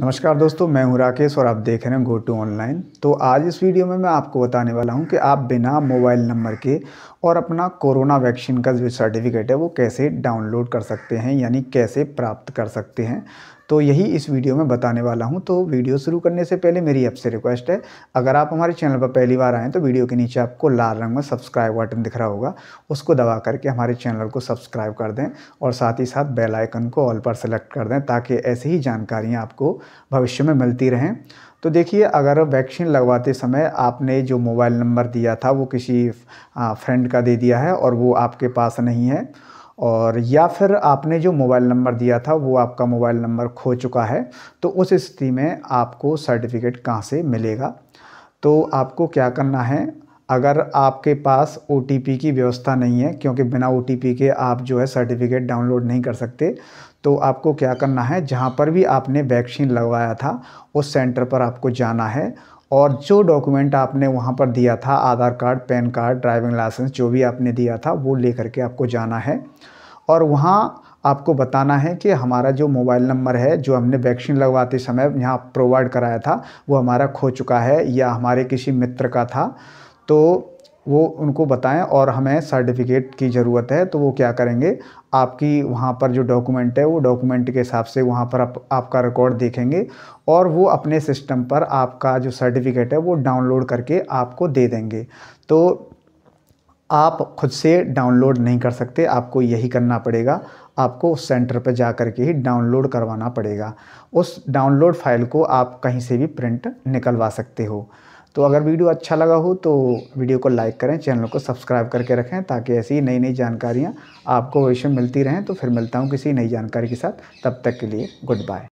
नमस्कार दोस्तों मैं हूं राकेश और आप देख रहे हैं गो टू ऑनलाइन तो आज इस वीडियो में मैं आपको बताने वाला हूं कि आप बिना मोबाइल नंबर के और अपना कोरोना वैक्सीन का जो सर्टिफिकेट है वो कैसे डाउनलोड कर सकते हैं यानी कैसे प्राप्त कर सकते हैं तो यही इस वीडियो में बताने वाला हूँ तो वीडियो शुरू करने से पहले मेरी आपसे रिक्वेस्ट है अगर आप हमारे चैनल पर पहली बार आएँ तो वीडियो के नीचे आपको लाल रंग में सब्सक्राइब बटन दिख रहा होगा उसको दबा करके हमारे चैनल को सब्सक्राइब कर दें और साथ ही साथ बेल आइकन को ऑल पर सेलेक्ट कर दें ताकि ऐसी ही जानकारियाँ आपको भविष्य में मिलती रहें तो देखिए अगर वैक्सीन लगवाते समय आपने जो मोबाइल नंबर दिया था वो किसी फ्रेंड का दे दिया है और वो आपके पास नहीं है और या फिर आपने जो मोबाइल नंबर दिया था वो आपका मोबाइल नंबर खो चुका है तो उस स्थिति में आपको सर्टिफिकेट कहाँ से मिलेगा तो आपको क्या करना है अगर आपके पास ओ की व्यवस्था नहीं है क्योंकि बिना ओ के आप जो है सर्टिफिकेट डाउनलोड नहीं कर सकते तो आपको क्या करना है जहाँ पर भी आपने वैक्सीन लगवाया था उस सेंटर पर आपको जाना है और जो डॉक्यूमेंट आपने वहाँ पर दिया था Aadhaar card PAN card driving licence जो भी आपने दिया था वो ले करके आपको जाना है और वहाँ आपको बताना है कि हमारा जो मोबाइल नंबर है जो हमने वैक्सीन लगवाते समय यहाँ प्रोवाइड कराया था वो हमारा खो चुका है या हमारे किसी मित्र का था तो वो उनको बताएं और हमें सर्टिफिकेट की ज़रूरत है तो वो क्या करेंगे आपकी वहाँ पर जो डॉक्यूमेंट है वो डॉक्यूमेंट के हिसाब से वहाँ पर आप, आपका रिकॉर्ड देखेंगे और वो अपने सिस्टम पर आपका जो सर्टिफिकेट है वो डाउनलोड करके आपको दे देंगे तो आप खुद से डाउनलोड नहीं कर सकते आपको यही करना पड़ेगा आपको उस सेंटर पर जा कर के ही डाउनलोड करवाना पड़ेगा उस डाउनलोड फाइल को आप कहीं से भी प्रिंट निकलवा सकते हो तो अगर वीडियो अच्छा लगा हो तो वीडियो को लाइक करें चैनल को सब्सक्राइब करके रखें ताकि ऐसी नई नई जानकारियाँ आपको भविष्य में मिलती रहें तो फिर मिलता हूँ किसी नई जानकारी के साथ तब तक के लिए गुड बाय